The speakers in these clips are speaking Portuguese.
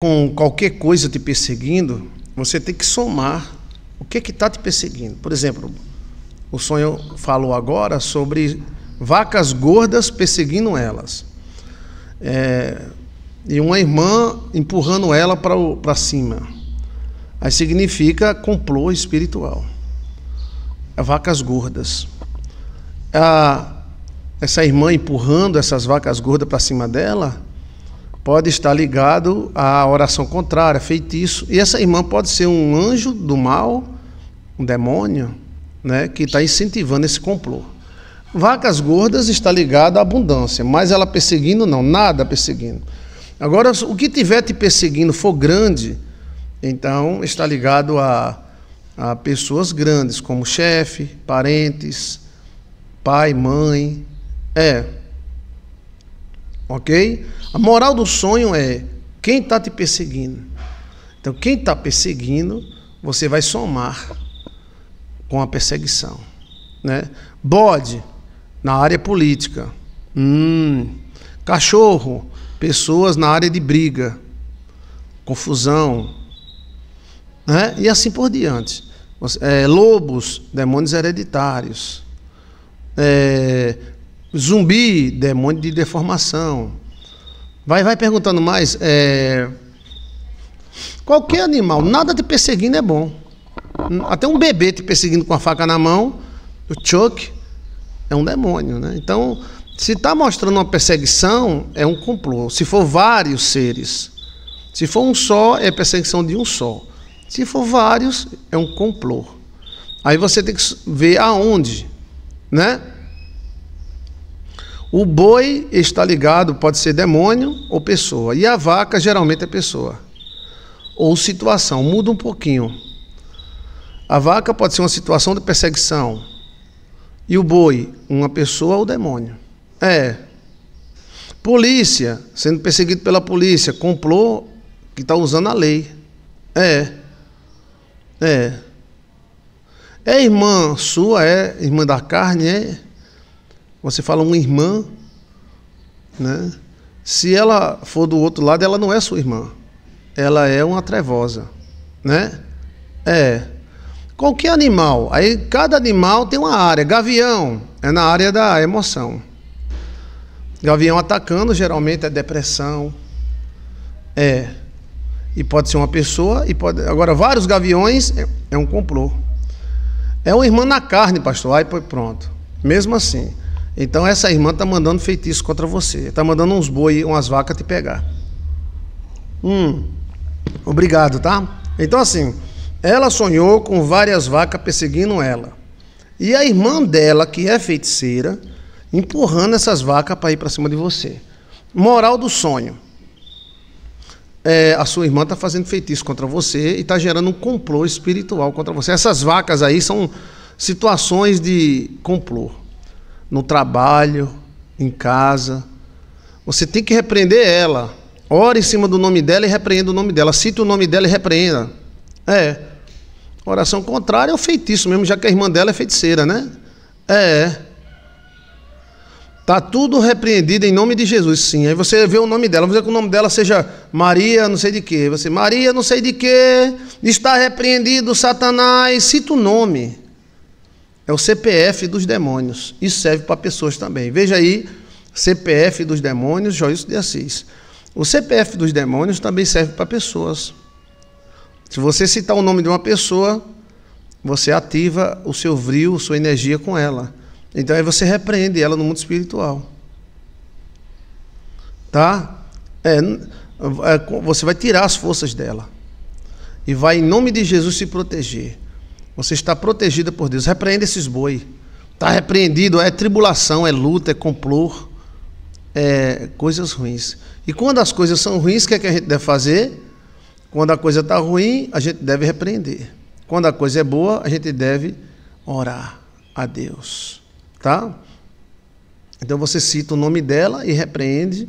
com qualquer coisa te perseguindo, você tem que somar o que está te perseguindo. Por exemplo, o sonho falou agora sobre vacas gordas perseguindo elas. É, e uma irmã empurrando ela para cima. Aí significa complô espiritual. É vacas gordas. A, essa irmã empurrando essas vacas gordas para cima dela pode estar ligado à oração contrária, feitiço. E essa irmã pode ser um anjo do mal, um demônio, né, que está incentivando esse complô. Vacas gordas está ligado à abundância, mas ela perseguindo não, nada perseguindo. Agora, o que tiver te perseguindo for grande, então está ligado a, a pessoas grandes, como chefe, parentes, pai, mãe. É, Ok? A moral do sonho é quem está te perseguindo. Então, quem está perseguindo, você vai somar com a perseguição. Né? Bode, na área política. Hum. Cachorro, pessoas na área de briga, confusão. Né? E assim por diante. É, lobos, demônios hereditários. É, Zumbi, demônio de deformação. Vai, vai perguntando mais. É... Qualquer animal, nada te perseguindo é bom. Até um bebê te perseguindo com a faca na mão, o Chuck é um demônio. Né? Então, se está mostrando uma perseguição, é um complô. Se for vários seres, se for um só, é perseguição de um só. Se for vários, é um complô. Aí você tem que ver aonde, né? O boi está ligado, pode ser demônio ou pessoa. E a vaca geralmente é pessoa. Ou situação, muda um pouquinho. A vaca pode ser uma situação de perseguição. E o boi, uma pessoa ou demônio. É. Polícia, sendo perseguido pela polícia, complô que está usando a lei. É. É. É irmã sua, é irmã da carne, é. Você fala uma irmã, né? Se ela for do outro lado, ela não é sua irmã. Ela é uma trevosa, né? É. Qualquer animal, aí cada animal tem uma área. Gavião é na área da emoção. Gavião atacando geralmente é depressão. É. E pode ser uma pessoa e pode agora vários gaviões é, é um complô. É uma irmã na carne, pastor. Aí pronto. Mesmo assim, então essa irmã está mandando feitiço contra você. Está mandando uns boi, umas vacas te pegar. Hum, obrigado, tá? Então assim, ela sonhou com várias vacas perseguindo ela. E a irmã dela, que é feiticeira, empurrando essas vacas para ir para cima de você. Moral do sonho. É, a sua irmã está fazendo feitiço contra você e está gerando um complô espiritual contra você. Essas vacas aí são situações de complô no trabalho, em casa. Você tem que repreender ela. ora em cima do nome dela e repreenda o nome dela. Cita o nome dela e repreenda. É. Oração contrária é o feitiço mesmo, já que a irmã dela é feiticeira, né? É. Tá tudo repreendido em nome de Jesus, sim. Aí você vê o nome dela. Vamos dizer que o nome dela seja Maria, não sei de quê. Você, Maria, não sei de quê. Está repreendido, Satanás. Cita o nome. É o CPF dos demônios. Isso serve para pessoas também. Veja aí, CPF dos demônios, Joios de Assis. O CPF dos demônios também serve para pessoas. Se você citar o nome de uma pessoa, você ativa o seu vril, sua energia com ela. Então aí você repreende ela no mundo espiritual. Tá? É, é, é, você vai tirar as forças dela. E vai, em nome de Jesus, se proteger. Você está protegida por Deus. Repreende esses boi. Está repreendido. É tribulação, é luta, é complô, é coisas ruins. E quando as coisas são ruins, o que, é que a gente deve fazer? Quando a coisa está ruim, a gente deve repreender. Quando a coisa é boa, a gente deve orar a Deus. Tá? Então você cita o nome dela e repreende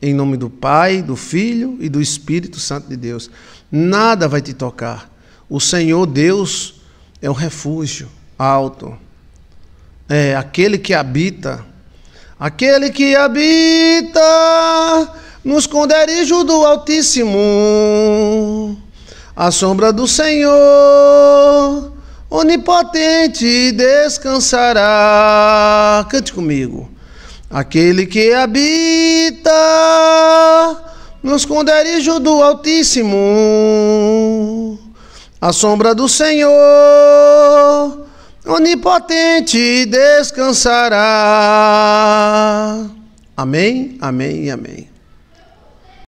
em nome do Pai, do Filho e do Espírito Santo de Deus. Nada vai te tocar. O Senhor Deus é um refúgio alto. É aquele que habita, aquele que habita no esconderijo do Altíssimo, à sombra do Senhor, onipotente descansará. Cante comigo. Aquele que habita no esconderijo do Altíssimo, a sombra do Senhor, onipotente descansará. Amém, amém e amém.